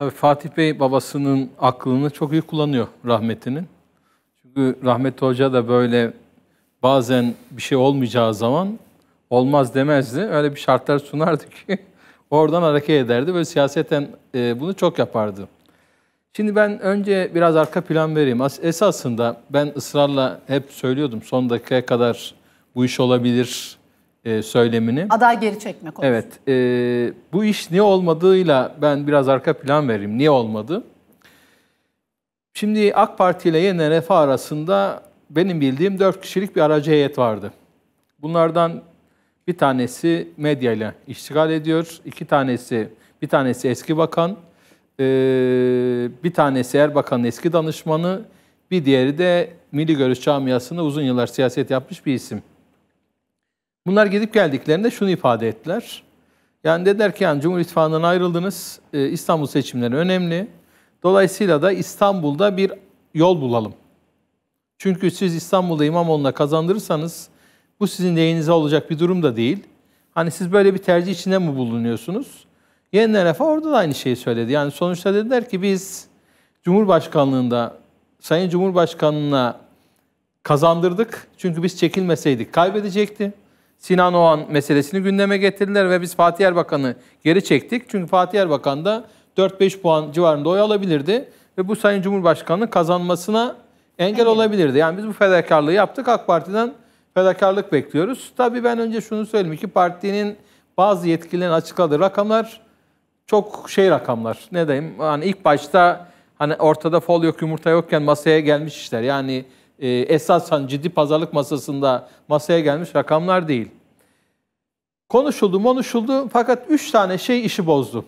Tabii Fatih Bey babasının aklını çok iyi kullanıyor rahmetinin. Çünkü rahmetli hoca da böyle bazen bir şey olmayacağı zaman olmaz demezdi. Öyle bir şartlar sunardı ki oradan hareket ederdi ve siyaseten e, bunu çok yapardı. Şimdi ben önce biraz arka plan vereyim. Esasında ben ısrarla hep söylüyordum son dakikaya kadar bu iş olabilir, e, söylemini. Aday geri çekme konusu. Evet. E, bu iş niye olmadığıyla ben biraz arka plan vereyim. Niye olmadı? Şimdi AK Parti ile Yeni Refah arasında benim bildiğim dört kişilik bir aracı heyet vardı. Bunlardan bir tanesi medya ile iştigal ediyor. iki tanesi, bir tanesi eski bakan, e, bir tanesi Erbakan'ın eski danışmanı, bir diğeri de Milli Görüş camiasında uzun yıllar siyaset yapmış bir isim. Bunlar gidip geldiklerinde şunu ifade ettiler. Yani dediler ki yani Cumhur İttifakı'ndan ayrıldınız. E, İstanbul seçimleri önemli. Dolayısıyla da İstanbul'da bir yol bulalım. Çünkü siz İstanbul'da İmamoğlu'na kazandırırsanız bu sizin lehinize olacak bir durum da değil. Hani siz böyle bir tercih içinde mi bulunuyorsunuz? Yeniden Refah orada da aynı şeyi söyledi. Yani sonuçta dediler ki biz Cumhurbaşkanlığında Sayın Cumhurbaşkanına kazandırdık. Çünkü biz çekilmeseydik kaybedecekti. Sinan Oğan meselesini gündeme getirdiler ve biz Fatih Erbakan'ı geri çektik. Çünkü Fatih Erbakan da 4-5 puan civarında oy alabilirdi ve bu Sayın Cumhurbaşkanı'nın kazanmasına engel evet. olabilirdi. Yani biz bu fedakarlığı yaptık. AK Parti'den fedakarlık bekliyoruz. Tabii ben önce şunu söyleyeyim. ki partinin bazı yetkililerin açıkladığı rakamlar çok şey rakamlar. Ne diyeyim? Yani ilk başta hani ortada fol yok yumurta yokken masaya gelmiş işler. Yani e, esasen ciddi pazarlık masasında masaya gelmiş rakamlar değil. Konuşuldu, konuşuldu fakat üç tane şey işi bozdu.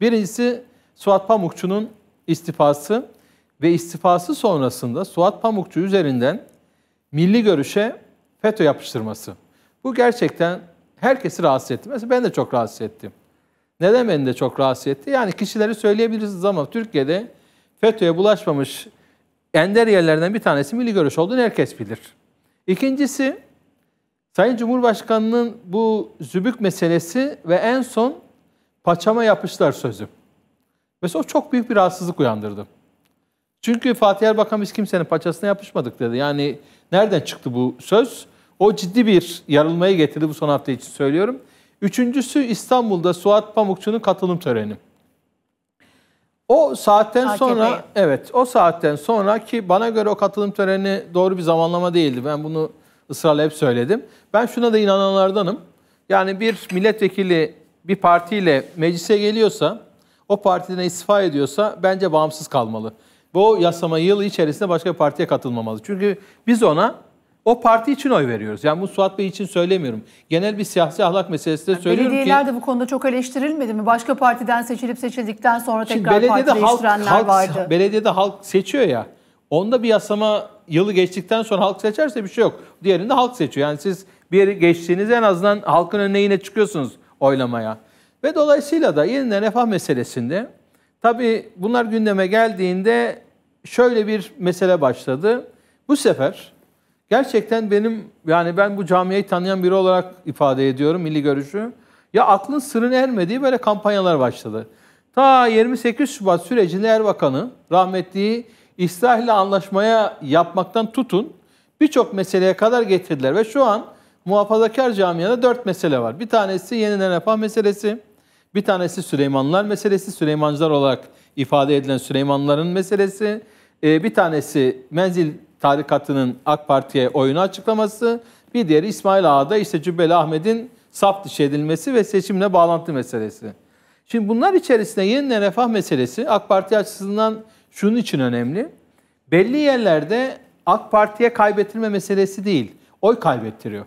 Birincisi Suat Pamukçu'nun istifası ve istifası sonrasında Suat Pamukçu üzerinden milli görüşe FETÖ yapıştırması. Bu gerçekten herkesi rahatsız etti. Mesela ben de çok rahatsız ettim. Neden beni de çok rahatsız etti? Yani kişileri söyleyebiliriz ama Türkiye'de FETÖ'ye bulaşmamış ender yerlerden bir tanesi milli görüş olduğunu herkes bilir. İkincisi Sayın Cumhurbaşkanı'nın bu zübük meselesi ve en son paçama yapışlar sözü. Mesela o çok büyük bir rahatsızlık uyandırdı. Çünkü Fatih Erbakan biz kimsenin paçasına yapışmadık dedi. Yani nereden çıktı bu söz? O ciddi bir yarılmayı getirdi bu son hafta için söylüyorum. Üçüncüsü İstanbul'da Suat Pamukçu'nun katılım töreni. O saatten AKP'ye. sonra evet o saatten sonra ki bana göre o katılım töreni doğru bir zamanlama değildi. Ben bunu ısrarla hep söyledim. Ben şuna da inananlardanım. Yani bir milletvekili bir partiyle meclise geliyorsa, o partiden istifa ediyorsa bence bağımsız kalmalı. Bu yasama yıl içerisinde başka bir partiye katılmamalı. Çünkü biz ona o parti için oy veriyoruz. Yani bu Suat Bey için söylemiyorum. Genel bir siyasi ahlak meselesi de söylüyorum ki. Belediyeler de bu konuda çok eleştirilmedi mi? Başka partiden seçilip seçildikten sonra tekrar şimdi parti değiştirenler halk, vardı. Belediyede halk seçiyor ya. Onda bir yasama yılı geçtikten sonra halk seçerse bir şey yok. Diğerinde halk seçiyor. Yani siz bir yeri geçtiğinizde en azından halkın önüne yine çıkıyorsunuz oylamaya. Ve dolayısıyla da yeniden refah meselesinde tabii bunlar gündeme geldiğinde şöyle bir mesele başladı. Bu sefer gerçekten benim yani ben bu camiayı tanıyan biri olarak ifade ediyorum milli görüşü. Ya aklın sırrını ermediği böyle kampanyalar başladı. Ta 28 Şubat sürecinde Erbakan'ı rahmetli İsrail'le anlaşmaya yapmaktan tutun birçok meseleye kadar getirdiler ve şu an muhafazakar camiada dört mesele var. Bir tanesi yeniden refah meselesi, bir tanesi Süleymanlar meselesi, Süleymancılar olarak ifade edilen Süleymanların meselesi, ee, bir tanesi Menzil tarikatının AK Parti'ye oyunu açıklaması, bir diğeri İsmail Ağa'da işte Cübbeli Ahmet'in saf dışı edilmesi ve seçimle bağlantı meselesi. Şimdi bunlar içerisinde yeniden refah meselesi AK Parti açısından şunun için önemli. Belli yerlerde AK Parti'ye kaybettirme meselesi değil, oy kaybettiriyor.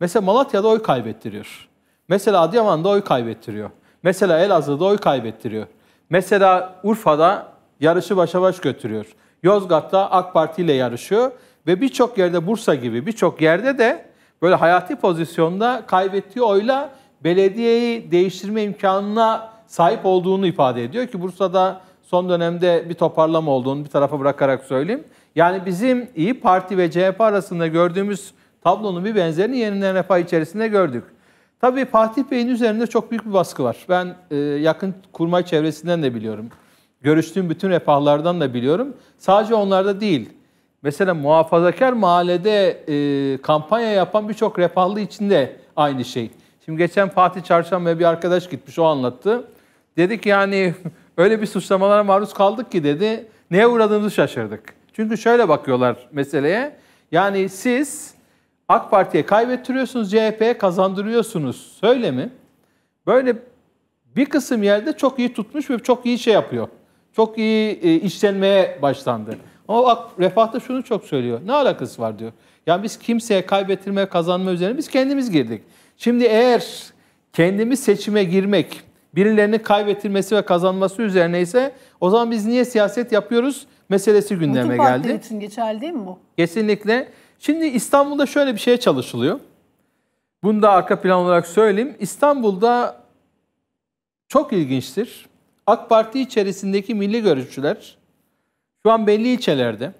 Mesela Malatya'da oy kaybettiriyor. Mesela Adıyaman'da oy kaybettiriyor. Mesela Elazığ'da oy kaybettiriyor. Mesela Urfa'da yarışı başa baş götürüyor. Yozgat'ta AK Parti ile yarışıyor ve birçok yerde Bursa gibi birçok yerde de böyle hayati pozisyonda kaybettiği oyla belediyeyi değiştirme imkanına sahip olduğunu ifade ediyor ki Bursa'da son dönemde bir toparlama olduğunu bir tarafa bırakarak söyleyeyim. Yani bizim İyi Parti ve CHP arasında gördüğümüz tablonun bir benzerini yeniden refah içerisinde gördük. Tabii Fatih Bey'in üzerinde çok büyük bir baskı var. Ben e, yakın kurmay çevresinden de biliyorum görüştüğüm bütün refahlardan da biliyorum. Sadece onlarda değil. Mesela muhafazakar mahallede e, kampanya yapan birçok refahlı de aynı şey. Şimdi geçen Fatih Çarşamba bir arkadaş gitmiş o anlattı. Dedi ki yani öyle bir suçlamalara maruz kaldık ki dedi. Neye uğradığımızı şaşırdık. Çünkü şöyle bakıyorlar meseleye. Yani siz AK Parti'ye kaybettiriyorsunuz, CHP'ye kazandırıyorsunuz. Söyle mi? Böyle bir kısım yerde çok iyi tutmuş ve çok iyi şey yapıyor çok iyi e, işlenmeye başlandı. Ama bak Refah da şunu çok söylüyor. Ne alakası var diyor. Yani biz kimseye kaybettirme, kazanma üzerine biz kendimiz girdik. Şimdi eğer kendimiz seçime girmek, birilerini kaybettirmesi ve kazanması üzerine ise o zaman biz niye siyaset yapıyoruz meselesi gündeme Bütün geldi. Bütün için geçerli değil mi bu? Kesinlikle. Şimdi İstanbul'da şöyle bir şey çalışılıyor. Bunu da arka plan olarak söyleyeyim. İstanbul'da çok ilginçtir. AK Parti içerisindeki milli görüşçüler şu an belli ilçelerde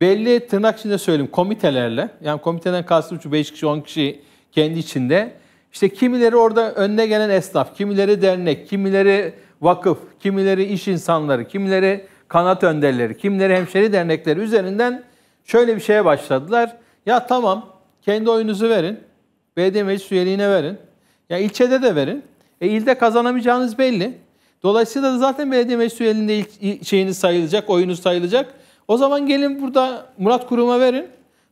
belli tırnak içinde söyleyeyim komitelerle yani komiteden kastım şu 5 kişi 10 kişi kendi içinde işte kimileri orada önüne gelen esnaf, kimileri dernek, kimileri vakıf, kimileri iş insanları, kimileri kanat önderleri, kimileri hemşeri dernekleri üzerinden şöyle bir şeye başladılar. Ya tamam kendi oyunuzu verin. Belediye meclis üyeliğine verin. Ya ilçede de verin. E ilde kazanamayacağınız belli. Dolayısıyla da zaten belediye meclisi üyeliğinde ilk şeyiniz sayılacak, oyunuz sayılacak. O zaman gelin burada Murat Kurum'a verin.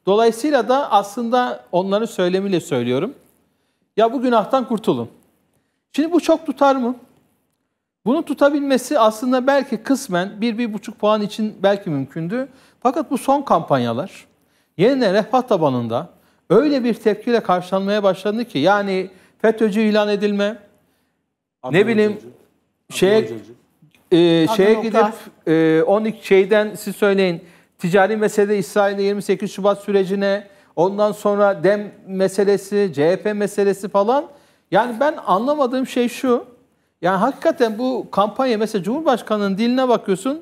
Dolayısıyla da aslında onların söylemiyle söylüyorum. Ya bu günahtan kurtulun. Şimdi bu çok tutar mı? Bunu tutabilmesi aslında belki kısmen bir bir buçuk puan için belki mümkündü. Fakat bu son kampanyalar yeniden refah tabanında öyle bir tepkiyle karşılanmaya başlandı ki yani FETÖ'cü ilan edilme, Adam ne bileyim Şeye, e, şeye gidip e, 12 şeyden siz söyleyin. Ticari mesele İsrail'de 28 Şubat sürecine, ondan sonra dem meselesi, CHP meselesi falan. Yani ben anlamadığım şey şu. Yani hakikaten bu kampanya mesela Cumhurbaşkanı'nın diline bakıyorsun.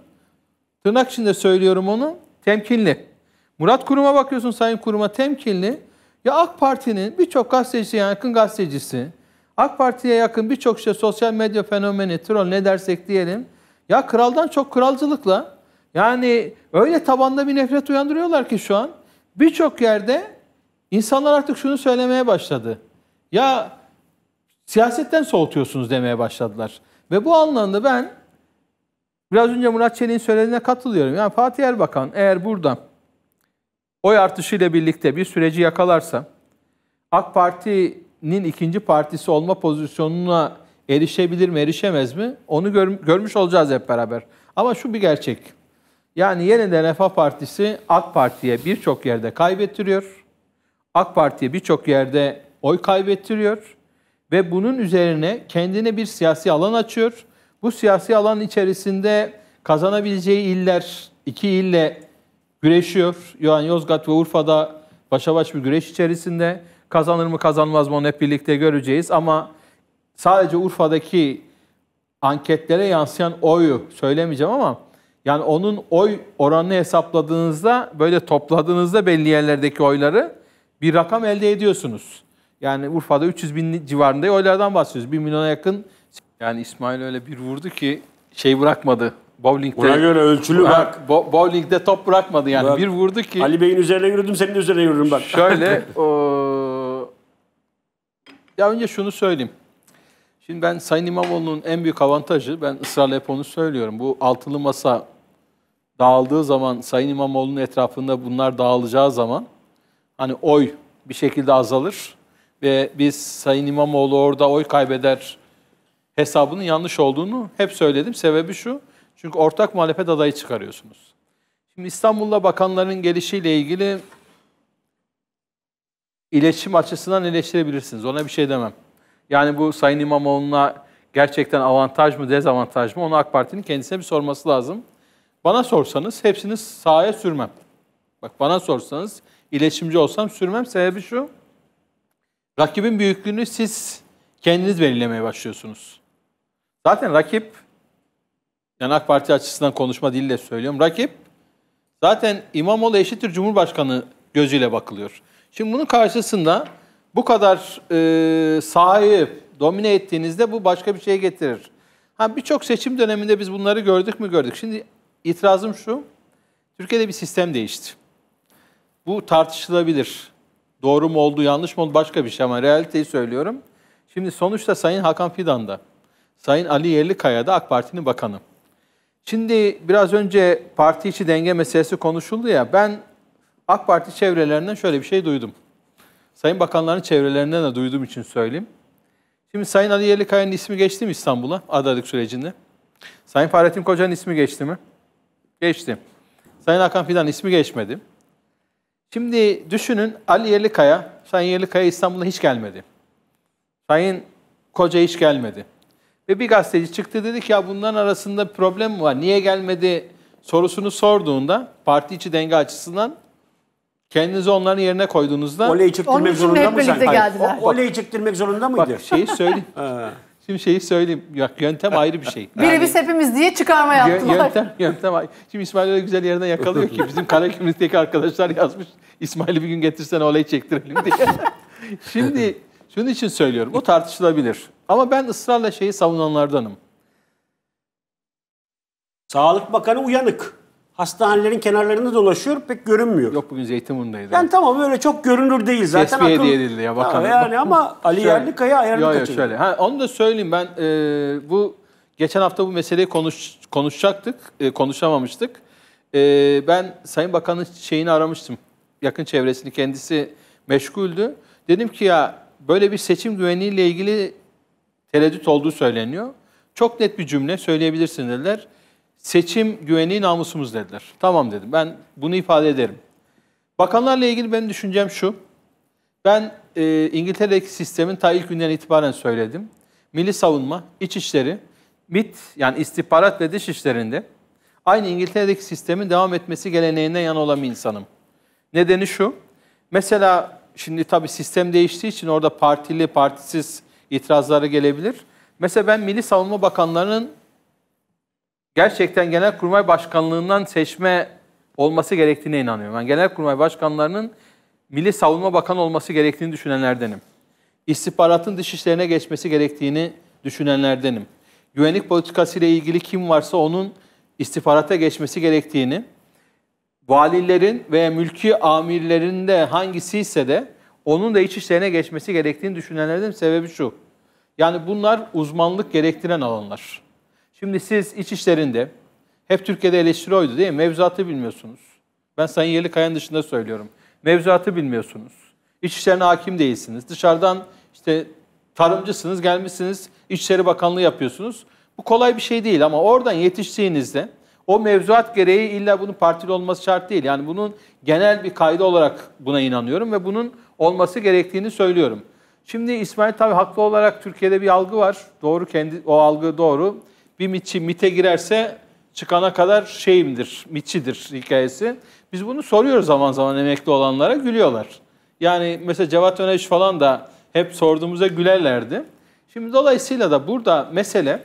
Tırnak içinde söylüyorum onu. Temkinli. Murat Kurum'a bakıyorsun Sayın Kurum'a temkinli. Ya AK Parti'nin birçok gazetecisi, yakın gazetecisi, AK Parti'ye yakın birçok şey sosyal medya fenomeni, troll ne dersek diyelim. Ya kraldan çok kralcılıkla yani öyle tabanda bir nefret uyandırıyorlar ki şu an. Birçok yerde insanlar artık şunu söylemeye başladı. Ya siyasetten soğutuyorsunuz demeye başladılar. Ve bu anlamda ben biraz önce Murat Çelik'in söylediğine katılıyorum. Yani Fatih Erbakan eğer burada oy artışıyla birlikte bir süreci yakalarsa AK Parti nin ikinci partisi olma pozisyonuna erişebilir mi, erişemez mi? Onu gör, görmüş olacağız hep beraber. Ama şu bir gerçek. Yani yeniden Refah Partisi AK Parti'ye birçok yerde kaybettiriyor. AK Parti'ye birçok yerde oy kaybettiriyor ve bunun üzerine kendine bir siyasi alan açıyor. Bu siyasi alan içerisinde kazanabileceği iller, iki ille güreşiyor. Yani Yozgat ve Urfa'da başa baş bir güreş içerisinde. Kazanır mı kazanmaz mı onu hep birlikte göreceğiz ama sadece Urfa'daki anketlere yansıyan oyu söylemeyeceğim ama yani onun oy oranını hesapladığınızda böyle topladığınızda belli yerlerdeki oyları bir rakam elde ediyorsunuz. Yani Urfa'da 300 bin civarında oylardan bahsediyoruz. 1 milyona yakın. Yani İsmail öyle bir vurdu ki şey bırakmadı. Bowling'de. Buna göre ölçülü bak. Bo- bowling'de top bırakmadı yani. Bak. Bir vurdu ki. Ali Bey'in üzerine yürüdüm, senin üzerine yürüdüm bak. Şöyle o, ya önce şunu söyleyeyim. Şimdi ben Sayın İmamoğlu'nun en büyük avantajı, ben ısrarla hep onu söylüyorum. Bu altılı masa dağıldığı zaman, Sayın İmamoğlu'nun etrafında bunlar dağılacağı zaman hani oy bir şekilde azalır ve biz Sayın İmamoğlu orada oy kaybeder hesabının yanlış olduğunu hep söyledim. Sebebi şu, çünkü ortak muhalefet adayı çıkarıyorsunuz. Şimdi İstanbul'da bakanların gelişiyle ilgili iletişim açısından eleştirebilirsiniz. Ona bir şey demem. Yani bu Sayın İmamoğlu'na gerçekten avantaj mı dezavantaj mı onu AK Parti'nin kendisine bir sorması lazım. Bana sorsanız hepsini sahaya sürmem. Bak bana sorsanız iletişimci olsam sürmem. Sebebi şu. Rakibin büyüklüğünü siz kendiniz belirlemeye başlıyorsunuz. Zaten rakip, yani AK Parti açısından konuşma diliyle söylüyorum. Rakip zaten İmamoğlu eşittir Cumhurbaşkanı gözüyle bakılıyor. Şimdi bunun karşısında bu kadar e, sahayı domine ettiğinizde bu başka bir şey getirir. Ha birçok seçim döneminde biz bunları gördük mü gördük. Şimdi itirazım şu. Türkiye'de bir sistem değişti. Bu tartışılabilir. Doğru mu oldu, yanlış mı oldu başka bir şey ama realiteyi söylüyorum. Şimdi sonuçta Sayın Hakan Fidan'da, Sayın Ali Yerlikaya da AK Parti'nin bakanı. Şimdi biraz önce parti içi denge meselesi konuşuldu ya, ben AK Parti çevrelerinden şöyle bir şey duydum. Sayın bakanların çevrelerinden de duyduğum için söyleyeyim. Şimdi Sayın Ali Yerlikaya'nın ismi geçti mi İstanbul'a adalık sürecinde? Sayın Fahrettin Koca'nın ismi geçti mi? Geçti. Sayın Hakan Fidan ismi geçmedi. Şimdi düşünün Ali Yerlikaya, Sayın Yerlikaya İstanbul'a hiç gelmedi. Sayın Koca hiç gelmedi. Ve bir gazeteci çıktı dedi ki ya bunların arasında bir problem var. Niye gelmedi sorusunu sorduğunda parti içi denge açısından Kendinizi onların yerine koyduğunuzda... Oleyi çektirmek zorunda mı sen? birlikte Oleyi çektirmek zorunda mıydı? bak şeyi söyleyeyim. Şimdi şeyi söyleyeyim. Bak yöntem ayrı bir şey. Biri biz hepimiz diye çıkarma Yö- yaptılar. yöntem, yöntem ayrı. Şimdi İsmail öyle güzel yerden yakalıyor ki bizim Karakümrük'teki arkadaşlar yazmış. İsmail'i bir gün getirsen olayı çektirelim diye. Şimdi şunun için söylüyorum. bu tartışılabilir. Ama ben ısrarla şeyi savunanlardanım. Sağlık Bakanı uyanık hastanelerin kenarlarında dolaşıyor pek görünmüyor. Yok bugün Zeytinburnu'ndaydı. Yani tamam öyle çok görünür değil zaten. Tesbih akıl... hediye edildi ya bakalım. Ya yani ama Ali şöyle, Yerlikaya ayarını yo, yo, kaçırdı. Şöyle. Ha, onu da söyleyeyim ben e, bu geçen hafta bu meseleyi konuş, konuşacaktık e, konuşamamıştık. E, ben Sayın Bakan'ın şeyini aramıştım yakın çevresini kendisi meşguldü. Dedim ki ya böyle bir seçim güvenliğiyle ilgili tereddüt olduğu söyleniyor. Çok net bir cümle söyleyebilirsin dediler. Seçim güvenliği namusumuz dediler. Tamam dedim. Ben bunu ifade ederim. Bakanlarla ilgili benim düşüncem şu. Ben e, İngiltere'deki sistemin ta ilk günden itibaren söyledim. Milli Savunma, işleri, MIT yani istihbarat ve dış işlerinde aynı İngiltere'deki sistemin devam etmesi geleneğinden yana olan bir insanım. Nedeni şu. Mesela şimdi tabii sistem değiştiği için orada partili, partisiz itirazları gelebilir. Mesela ben Milli Savunma Bakanları'nın gerçekten Genelkurmay Başkanlığından seçme olması gerektiğine inanıyorum. Ben yani Genelkurmay Başkanlarının Milli Savunma Bakanı olması gerektiğini düşünenlerdenim. İstihbaratın dış işlerine geçmesi gerektiğini düşünenlerdenim. Güvenlik politikası ile ilgili kim varsa onun istihbarata geçmesi gerektiğini, valilerin ve mülki amirlerin de hangisi ise de onun da iç işlerine geçmesi gerektiğini düşünenlerdenim. sebebi şu. Yani bunlar uzmanlık gerektiren alanlar. Şimdi siz iç işlerinde, hep Türkiye'de eleştiri oydu değil mi? Mevzuatı bilmiyorsunuz. Ben Sayın Yelikaya'nın dışında söylüyorum. Mevzuatı bilmiyorsunuz. İç işlerine hakim değilsiniz. Dışarıdan işte tarımcısınız, gelmişsiniz, İçişleri Bakanlığı yapıyorsunuz. Bu kolay bir şey değil ama oradan yetiştiğinizde o mevzuat gereği illa bunun partili olması şart değil. Yani bunun genel bir kaydı olarak buna inanıyorum ve bunun olması gerektiğini söylüyorum. Şimdi İsmail tabii haklı olarak Türkiye'de bir algı var. Doğru kendi o algı doğru. Bir mitçi mite girerse çıkana kadar şeyimdir, mitçidir hikayesi. Biz bunu soruyoruz zaman zaman emekli olanlara gülüyorlar. Yani mesela Cevat Öneş falan da hep sorduğumuza gülerlerdi. Şimdi dolayısıyla da burada mesele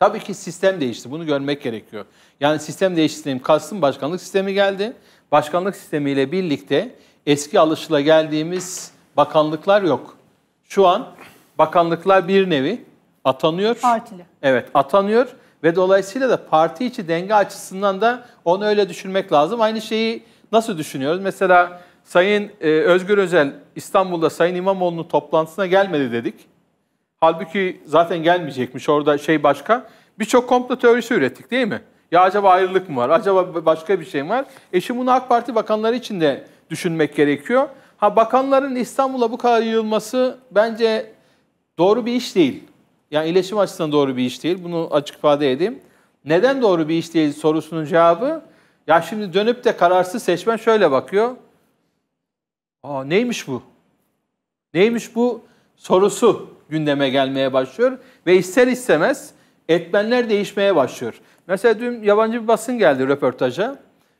tabii ki sistem değişti. Bunu görmek gerekiyor. Yani sistem değişti kastım başkanlık sistemi geldi. Başkanlık sistemiyle birlikte eski alışıla geldiğimiz bakanlıklar yok. Şu an bakanlıklar bir nevi atanıyor. Partili. Evet atanıyor ve dolayısıyla da parti içi denge açısından da onu öyle düşünmek lazım. Aynı şeyi nasıl düşünüyoruz? Mesela Sayın e, Özgür Özel İstanbul'da Sayın İmamoğlu'nun toplantısına gelmedi dedik. Halbuki zaten gelmeyecekmiş orada şey başka. Birçok komplo teorisi ürettik değil mi? Ya acaba ayrılık mı var? Acaba başka bir şey mi var? E şimdi bunu AK Parti bakanları için de düşünmek gerekiyor. Ha bakanların İstanbul'a bu kadar yığılması bence doğru bir iş değil yani iletişim açısından doğru bir iş değil. Bunu açık ifade edeyim. Neden doğru bir iş değil sorusunun cevabı ya şimdi dönüp de kararsız seçmen şöyle bakıyor. Aa neymiş bu? Neymiş bu sorusu gündeme gelmeye başlıyor ve ister istemez etmenler değişmeye başlıyor. Mesela dün yabancı bir basın geldi röportaja.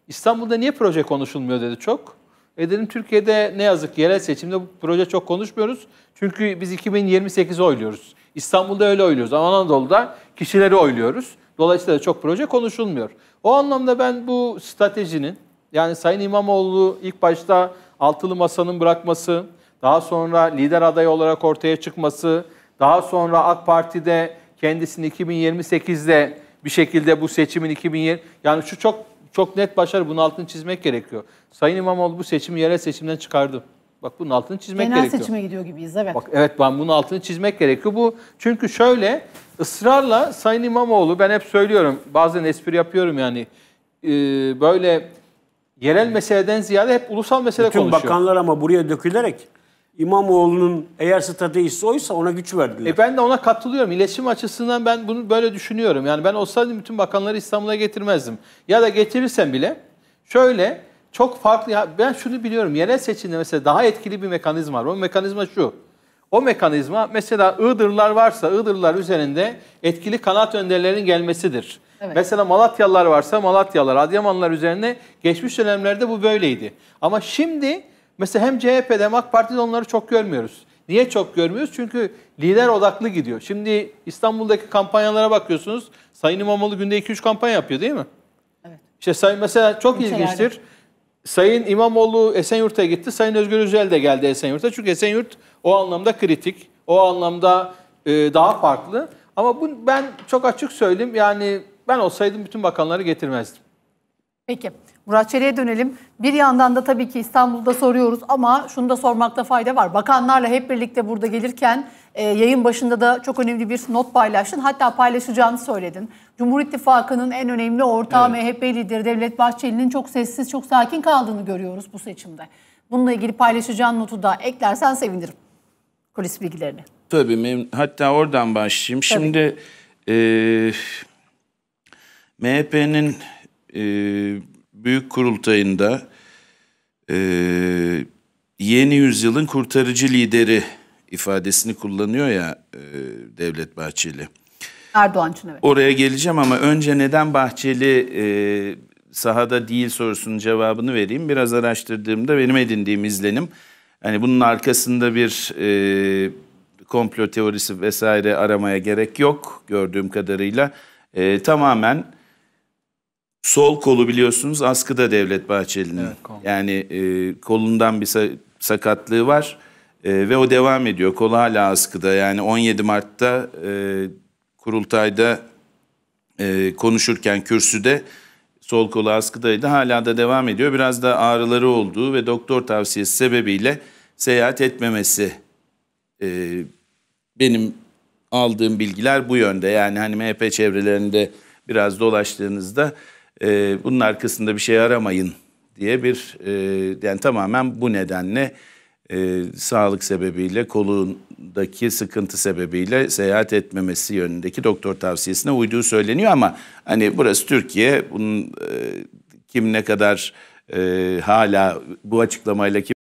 İstanbul'da niye proje konuşulmuyor dedi çok. E dedim Türkiye'de ne yazık ki yerel seçimde bu proje çok konuşmuyoruz. Çünkü biz 2028'i oyluyoruz. İstanbul'da öyle oyluyoruz ama Anadolu'da kişileri oyluyoruz. Dolayısıyla çok proje konuşulmuyor. O anlamda ben bu stratejinin yani Sayın İmamoğlu ilk başta altılı masanın bırakması, daha sonra lider adayı olarak ortaya çıkması, daha sonra AK Parti'de kendisini 2028'de bir şekilde bu seçimin 2020 yani şu çok çok net başarı bunun altını çizmek gerekiyor. Sayın İmamoğlu bu seçimi yerel seçimden çıkardı. Bak bunun altını çizmek Genel gerekiyor. Genel seçime gidiyor gibiyiz evet. Bak evet ben bunun altını çizmek gerekiyor. Bu çünkü şöyle ısrarla Sayın İmamoğlu ben hep söylüyorum bazen espri yapıyorum yani e, böyle yerel meseleden ziyade hep ulusal mesele Bütün konuşuyor. Bütün bakanlar ama buraya dökülerek İmamoğlu'nun eğer strategisi oysa ona güç verdiler. E ben de ona katılıyorum. İletişim açısından ben bunu böyle düşünüyorum. Yani ben olsaydım bütün bakanları İstanbul'a getirmezdim. Ya da getirirsem bile şöyle çok farklı. Ya ben şunu biliyorum. Yerel seçimde mesela daha etkili bir mekanizma var. O mekanizma şu. O mekanizma mesela Iğdırlılar varsa Iğdırlılar üzerinde etkili kanat önderlerinin gelmesidir. Evet. Mesela Malatyalılar varsa Malatyalılar, Adıyamanlılar üzerine geçmiş dönemlerde bu böyleydi. Ama şimdi mesela hem CHP'de hem AK Parti'de onları çok görmüyoruz. Niye çok görmüyoruz? Çünkü lider odaklı gidiyor. Şimdi İstanbul'daki kampanyalara bakıyorsunuz. Sayın İmamoğlu günde 2-3 kampanya yapıyor değil mi? Evet. İşte mesela çok Ülkelerde. ilginçtir. Sayın İmamoğlu Esenyurt'a gitti. Sayın Özgür Özel de geldi Esenyurt'a. Çünkü Esenyurt o anlamda kritik. O anlamda e, daha farklı. Ama bu, ben çok açık söyleyeyim. Yani ben olsaydım bütün bakanları getirmezdim. Peki. Murat Çelik'e dönelim. Bir yandan da tabii ki İstanbul'da soruyoruz ama şunu da sormakta fayda var. Bakanlarla hep birlikte burada gelirken e, yayın başında da çok önemli bir not paylaştın. Hatta paylaşacağını söyledin. Cumhur İttifakı'nın en önemli ortağı evet. MHP lideri Devlet Bahçeli'nin çok sessiz, çok sakin kaldığını görüyoruz bu seçimde. Bununla ilgili paylaşacağın notu da eklersen sevinirim. Kulis bilgilerini. Tabii hatta oradan başlayayım. Tabii. Şimdi e, MHP'nin e, Büyük Kurultayı'nda e, yeni yüzyılın kurtarıcı lideri ifadesini kullanıyor ya e, Devlet Bahçeli. Erdoğan için evet. Oraya geleceğim ama önce neden Bahçeli e, sahada değil sorusunun cevabını vereyim. Biraz araştırdığımda benim edindiğim izlenim. Hani bunun arkasında bir e, komplo teorisi vesaire aramaya gerek yok gördüğüm kadarıyla. E, tamamen Sol kolu biliyorsunuz askıda Devlet Bahçeli'nin. Evet, kol. yani e, kolundan bir sa- sakatlığı var e, ve o devam ediyor. Kol hala askıda. Yani 17 Mart'ta e, kurultayda e, konuşurken kürsüde sol kolu askıdaydı. Hala da devam ediyor. Biraz da ağrıları olduğu ve doktor tavsiyesi sebebiyle seyahat etmemesi e, benim aldığım bilgiler bu yönde. Yani hani MHP çevrelerinde biraz dolaştığınızda e, bunun arkasında bir şey aramayın diye bir e, yani tamamen bu nedenle e, sağlık sebebiyle kolundaki sıkıntı sebebiyle seyahat etmemesi yönündeki doktor tavsiyesine uyduğu söyleniyor ama hani burası Türkiye bunun e, kim ne kadar e, hala bu açıklamayla kim